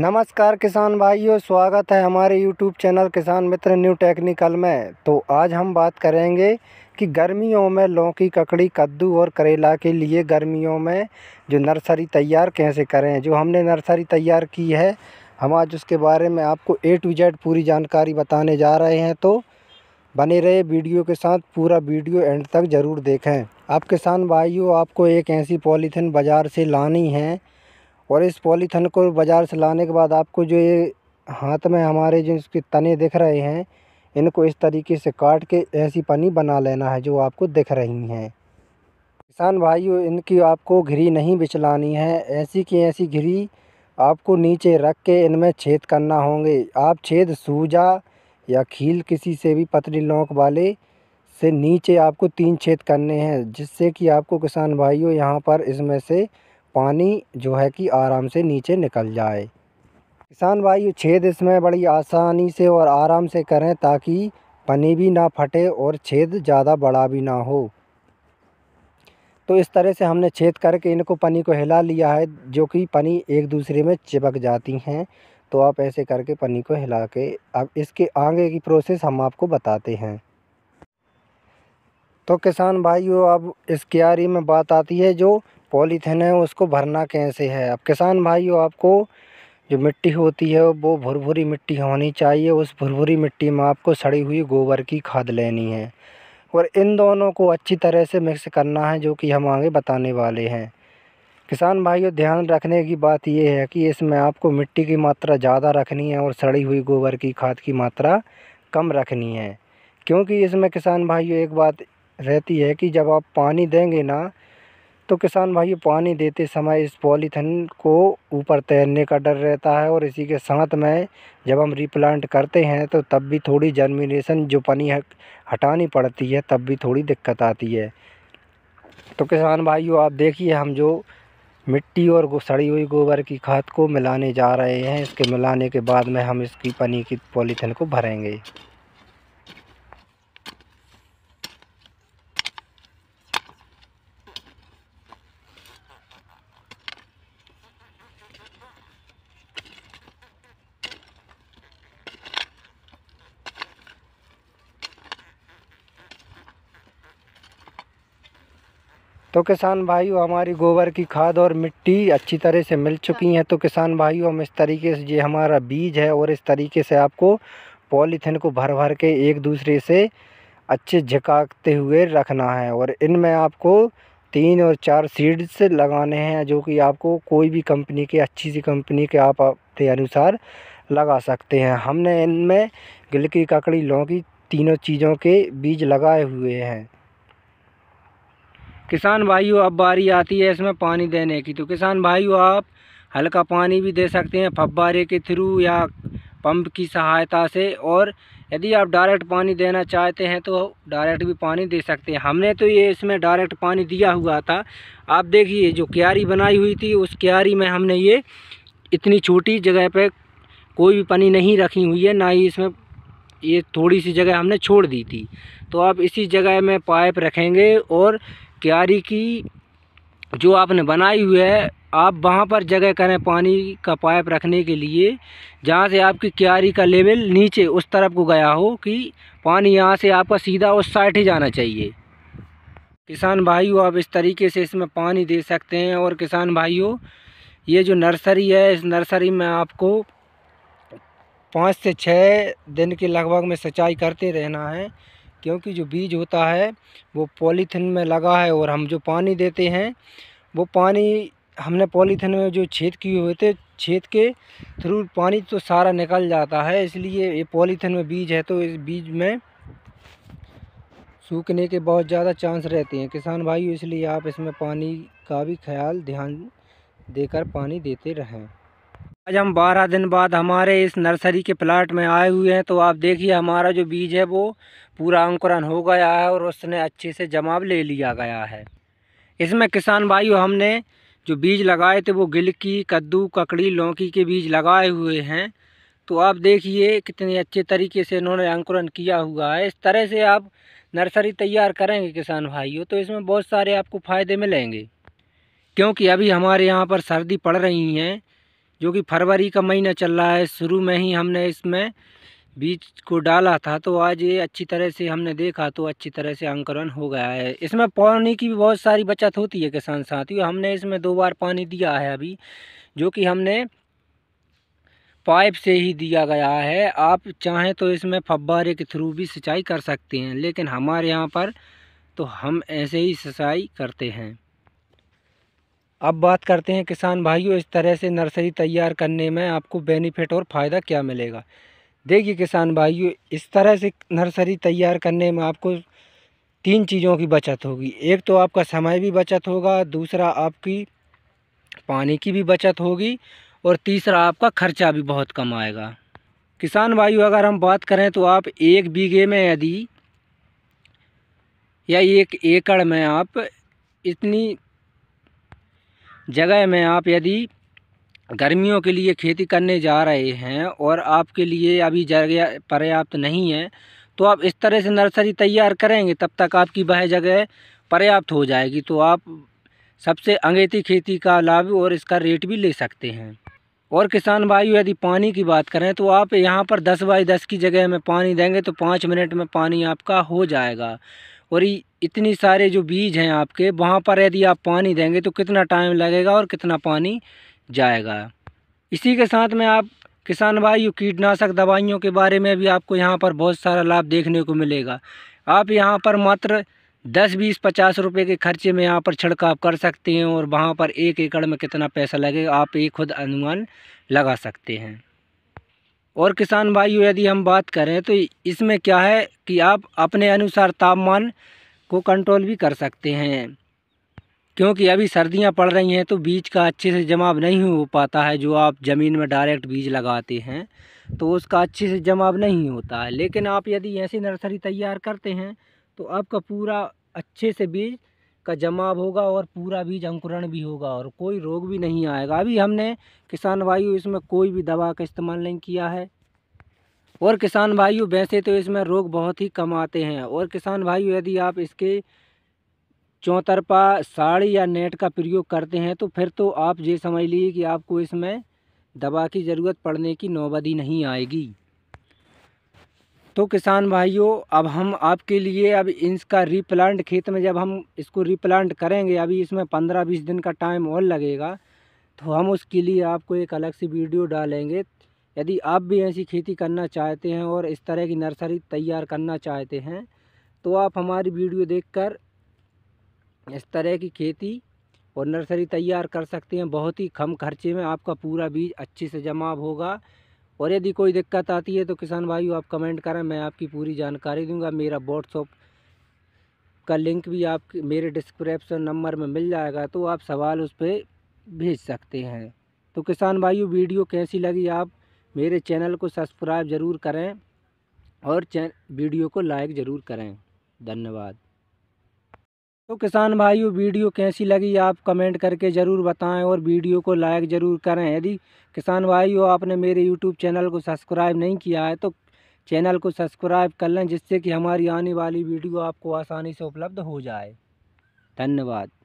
नमस्कार किसान भाइयों स्वागत है हमारे यूट्यूब चैनल किसान मित्र न्यू टेक्निकल में तो आज हम बात करेंगे कि गर्मियों में लौकी ककड़ी कद्दू और करेला के लिए गर्मियों में जो नर्सरी तैयार कैसे करें जो हमने नर्सरी तैयार की है हम आज उसके बारे में आपको ए टू जेड पूरी जानकारी बताने जा रहे हैं तो बने रहे वीडियो के साथ पूरा वीडियो एंड तक ज़रूर देखें अब किसान भाइयों आपको एक ऐसी पॉलीथीन बाज़ार से लानी है और इस पॉलीथन को बाज़ार से लाने के बाद आपको जो ये हाथ में हमारे जो इसके तने दिख रहे हैं इनको इस तरीके से काट के ऐसी पन्नी बना लेना है जो आपको दिख रही हैं किसान भाइयों इनकी आपको घिरी नहीं बिचलानी है ऐसी की ऐसी घिरी आपको नीचे रख के इनमें छेद करना होंगे आप छेद सूजा या खील किसी से भी पतली नोक वाले से नीचे आपको तीन छेद करने हैं जिससे कि आपको किसान भाइयों यहाँ पर इसमें से पानी जो है कि आराम से नीचे निकल जाए किसान भाई छेद इसमें बड़ी आसानी से और आराम से करें ताकि पनी भी ना फटे और छेद ज़्यादा बड़ा भी ना हो तो इस तरह से हमने छेद करके इनको पनी को हिला लिया है जो कि पनी एक दूसरे में चिपक जाती हैं तो आप ऐसे करके पनी को हिला के अब इसके आगे की प्रोसेस हम आपको बताते हैं तो किसान भाइयों अब इस क्यारी में बात आती है जो पॉलीथीन है उसको भरना कैसे है अब किसान भाइयों आपको जो मिट्टी होती है वो भुरभुरी मिट्टी होनी चाहिए उस भुरभुरी मिट्टी में आपको सड़ी हुई गोबर की खाद लेनी है और इन दोनों को अच्छी तरह से मिक्स करना है जो कि हम आगे बताने वाले हैं किसान भाइयों ध्यान रखने की बात यह है कि इसमें आपको मिट्टी की मात्रा ज़्यादा रखनी है और सड़ी हुई गोबर की खाद की मात्रा कम रखनी है क्योंकि इसमें किसान भाइयों एक बात रहती है कि जब आप पानी देंगे ना तो किसान भाई पानी देते समय इस पॉलीथिन को ऊपर तैरने का डर रहता है और इसी के साथ में जब हम रीप्लांट करते हैं तो तब भी थोड़ी जर्मिनेशन जो पनी हटानी पड़ती है तब भी थोड़ी दिक्कत आती है तो किसान भाइयों आप देखिए हम जो मिट्टी और सड़ी हुई गोबर की खाद को मिलाने जा रहे हैं इसके मिलाने के बाद में हम इसकी पनी की पॉलीथिन को भरेंगे तो किसान भाइयों हमारी गोबर की खाद और मिट्टी अच्छी तरह से मिल चुकी हैं तो किसान भाइयों हम इस तरीके से ये हमारा बीज है और इस तरीके से आपको पॉलीथिन को भर भर के एक दूसरे से अच्छे झकाकते हुए रखना है और इनमें आपको तीन और चार सीड्स लगाने हैं जो कि आपको कोई भी कंपनी के अच्छी सी कंपनी के आप अपने अनुसार लगा सकते हैं हमने इनमें गिलकी ककड़ी लौकी तीनों चीज़ों के बीज लगाए हुए हैं किसान भाइयों अब बारी आती है इसमें पानी देने की तो किसान भाइयों आप हल्का पानी भी दे सकते हैं फब्बारे के थ्रू या पंप की सहायता से और यदि आप डायरेक्ट पानी देना चाहते हैं तो डायरेक्ट भी पानी दे सकते हैं हमने तो ये इसमें डायरेक्ट पानी दिया हुआ था आप देखिए जो क्यारी बनाई हुई थी उस क्यारी में हमने ये इतनी छोटी जगह पे कोई भी पानी नहीं रखी हुई है ना ही इसमें ये थोड़ी सी जगह हमने छोड़ दी थी तो आप इसी जगह में पाइप रखेंगे और क्यारी की जो आपने बनाई हुई है आप वहाँ पर जगह करें पानी का पाइप रखने के लिए जहाँ से आपकी क्यारी का लेवल नीचे उस तरफ को गया हो कि पानी यहाँ से आपका सीधा उस साइड ही जाना चाहिए किसान भाइयों आप इस तरीके से इसमें पानी दे सकते हैं और किसान भाइयों ये जो नर्सरी है इस नर्सरी में आपको पाँच से छः दिन के लगभग में सिंचाई करते रहना है क्योंकि जो बीज होता है वो पॉलीथिन में लगा है और हम जो पानी देते हैं वो पानी हमने पॉलीथिन में जो छेद किए हुए थे छेद के थ्रू पानी तो सारा निकल जाता है इसलिए ये पॉलीथिन में बीज है तो इस बीज में सूखने के बहुत ज़्यादा चांस रहते हैं किसान भाइयों इसलिए आप इसमें पानी का भी ख्याल ध्यान देकर पानी देते रहें आज हम बारह दिन बाद हमारे इस नर्सरी के प्लाट में आए हुए हैं तो आप देखिए हमारा जो बीज है वो पूरा अंकुरन हो गया है और उसने अच्छे से जमाव ले लिया गया है इसमें किसान भाइयों हमने जो बीज लगाए थे वो गिलकी कद्दू ककड़ी लौकी के बीज लगाए हुए हैं तो आप देखिए कितने अच्छे तरीके से इन्होंने अंकुरन किया हुआ है इस तरह से आप नर्सरी तैयार करेंगे किसान भाइयों तो इसमें बहुत सारे आपको फ़ायदे मिलेंगे क्योंकि अभी हमारे यहाँ पर सर्दी पड़ रही हैं जो कि फरवरी का महीना चल रहा है शुरू में ही हमने इसमें बीज को डाला था तो आज ये अच्छी तरह से हमने देखा तो अच्छी तरह से अंकुरण हो गया है इसमें पानी की भी बहुत सारी बचत होती है किसान साथियों हमने इसमें दो बार पानी दिया है अभी जो कि हमने पाइप से ही दिया गया है आप चाहें तो इसमें फब्बारे के थ्रू भी सिंचाई कर सकते हैं लेकिन हमारे यहाँ पर तो हम ऐसे ही सिंचाई करते हैं अब बात करते हैं किसान भाइयों इस तरह से नर्सरी तैयार करने में आपको बेनिफिट और फ़ायदा क्या मिलेगा देखिए किसान भाइयों इस तरह से नर्सरी तैयार करने में आपको तीन चीज़ों की बचत होगी एक तो आपका समय भी बचत होगा दूसरा आपकी पानी की भी बचत होगी और तीसरा आपका खर्चा भी बहुत कम आएगा किसान भाइयों अगर हम बात करें तो आप एक बीघे में यदि या एक एकड़ में आप इतनी जगह में आप यदि गर्मियों के लिए खेती करने जा रहे हैं और आपके लिए अभी जगह पर्याप्त नहीं है तो आप इस तरह से नर्सरी तैयार करेंगे तब तक आपकी वह जगह पर्याप्त हो जाएगी तो आप सबसे अंगेती खेती का लाभ और इसका रेट भी ले सकते हैं और किसान भाई यदि पानी की बात करें तो आप यहाँ पर दस बाई दस की जगह में पानी देंगे तो पाँच मिनट में पानी आपका हो जाएगा और इतनी सारे जो बीज हैं आपके वहाँ पर यदि आप पानी देंगे तो कितना टाइम लगेगा और कितना पानी जाएगा इसी के साथ में आप किसान भाइयों कीटनाशक दवाइयों के बारे में भी आपको यहाँ पर बहुत सारा लाभ देखने को मिलेगा आप यहाँ पर मात्र दस बीस पचास रुपए के खर्चे में यहाँ पर छिड़काव कर सकते हैं और वहाँ पर एक एकड़ में कितना पैसा लगेगा आप ये खुद अनुमान लगा सकते हैं और किसान भाइयों यदि हम बात करें तो इसमें क्या है कि आप अपने अनुसार तापमान को कंट्रोल भी कर सकते हैं क्योंकि अभी सर्दियां पड़ रही हैं तो बीज का अच्छे से जमाव नहीं हो पाता है जो आप ज़मीन में डायरेक्ट बीज लगाते हैं तो उसका अच्छे से जमाव नहीं होता है लेकिन आप यदि ऐसी नर्सरी तैयार करते हैं तो आपका पूरा अच्छे से बीज का जमाव होगा और पूरा बीज अंकुरण भी होगा और कोई रोग भी नहीं आएगा अभी हमने किसान भाइयों इसमें कोई भी दवा का इस्तेमाल नहीं किया है और किसान भाइयों वैसे तो इसमें रोग बहुत ही कम आते हैं और किसान भाइयों यदि आप इसके चौतरपा साड़ी या नेट का प्रयोग करते हैं तो फिर तो आप ये समझ लीजिए कि आपको इसमें दवा की ज़रूरत पड़ने की नौबदी नहीं आएगी तो किसान भाइयों अब हम आपके लिए अब इसका रीप्लांट खेत में जब हम इसको रीप्लांट करेंगे अभी इसमें पंद्रह बीस दिन का टाइम और लगेगा तो हम उसके लिए आपको एक अलग सी वीडियो डालेंगे यदि आप भी ऐसी खेती करना चाहते हैं और इस तरह की नर्सरी तैयार करना चाहते हैं तो आप हमारी वीडियो देखकर इस तरह की खेती और नर्सरी तैयार कर सकते हैं बहुत ही कम खर्चे में आपका पूरा बीज अच्छे से जमाव होगा और यदि कोई दिक्कत आती है तो किसान भाइयों आप कमेंट करें मैं आपकी पूरी जानकारी दूंगा मेरा व्हाट्सअप का लिंक भी आप मेरे डिस्क्रिप्शन नंबर में मिल जाएगा तो आप सवाल उस पर भेज सकते हैं तो किसान भाइयों वीडियो कैसी लगी आप मेरे चैनल को सब्सक्राइब ज़रूर करें और वीडियो को लाइक ज़रूर करें धन्यवाद तो किसान भाइयों वीडियो कैसी लगी आप कमेंट करके ज़रूर बताएं और वीडियो को लाइक ज़रूर करें यदि किसान भाइयों आपने मेरे यूट्यूब चैनल को सब्सक्राइब नहीं किया है तो चैनल को सब्सक्राइब कर लें जिससे कि हमारी आने वाली वीडियो आपको आसानी से उपलब्ध हो जाए धन्यवाद